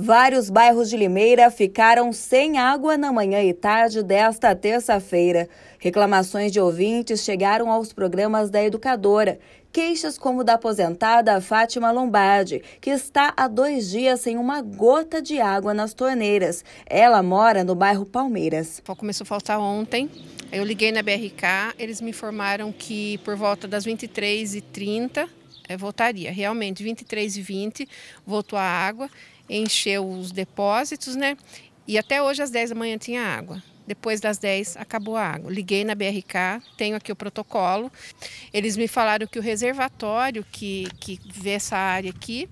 Vários bairros de Limeira ficaram sem água na manhã e tarde desta terça-feira. Reclamações de ouvintes chegaram aos programas da educadora. Queixas como da aposentada Fátima Lombardi, que está há dois dias sem uma gota de água nas torneiras. Ela mora no bairro Palmeiras. Começou a faltar ontem. Eu liguei na BRK, eles me informaram que por volta das 23h30 é, voltaria. Realmente, 23 e 20 voltou a água, encheu os depósitos, né? E até hoje, às 10 da manhã, tinha água. Depois das 10, acabou a água. Liguei na BRK, tenho aqui o protocolo. Eles me falaram que o reservatório que, que vê essa área aqui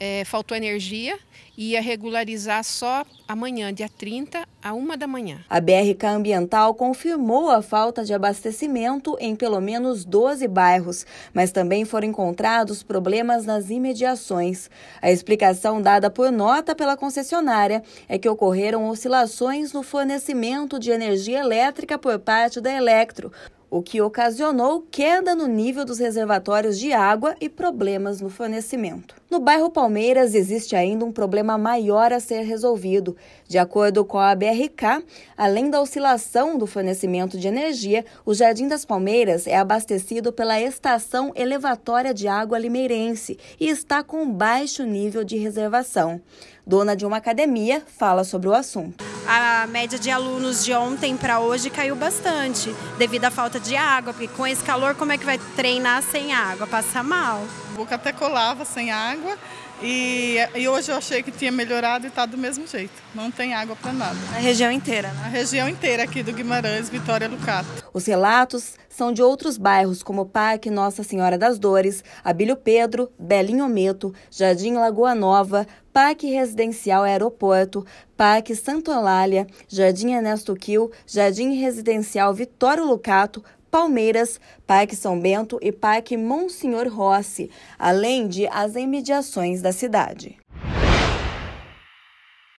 é, faltou energia e ia regularizar só amanhã, dia 30, a 1 da manhã. A BRK Ambiental confirmou a falta de abastecimento em pelo menos 12 bairros, mas também foram encontrados problemas nas imediações. A explicação dada por nota pela concessionária é que ocorreram oscilações no fornecimento de energia elétrica por parte da Electro, o que ocasionou queda no nível dos reservatórios de água e problemas no fornecimento. No bairro Palmeiras existe ainda um problema maior a ser resolvido. De acordo com a BRK, além da oscilação do fornecimento de energia, o Jardim das Palmeiras é abastecido pela Estação Elevatória de Água Limeirense e está com baixo nível de reservação. Dona de uma academia fala sobre o assunto. A a média de alunos de ontem para hoje caiu bastante, devido à falta de água, porque com esse calor, como é que vai treinar sem água? Passa mal boca até colava sem água. E, e hoje eu achei que tinha melhorado e está do mesmo jeito. Não tem água para nada. A região inteira, né? A região inteira aqui do Guimarães, Vitória Lucato. Os relatos são de outros bairros, como Parque Nossa Senhora das Dores, Abílio Pedro, Belinho Meto, Jardim Lagoa Nova, Parque Residencial Aeroporto, Parque Santo Olália, Jardim Ernesto Quil, Jardim Residencial Vitório Lucato, Palmeiras, Parque São Bento e Parque Monsenhor Rossi, além de as imediações da cidade.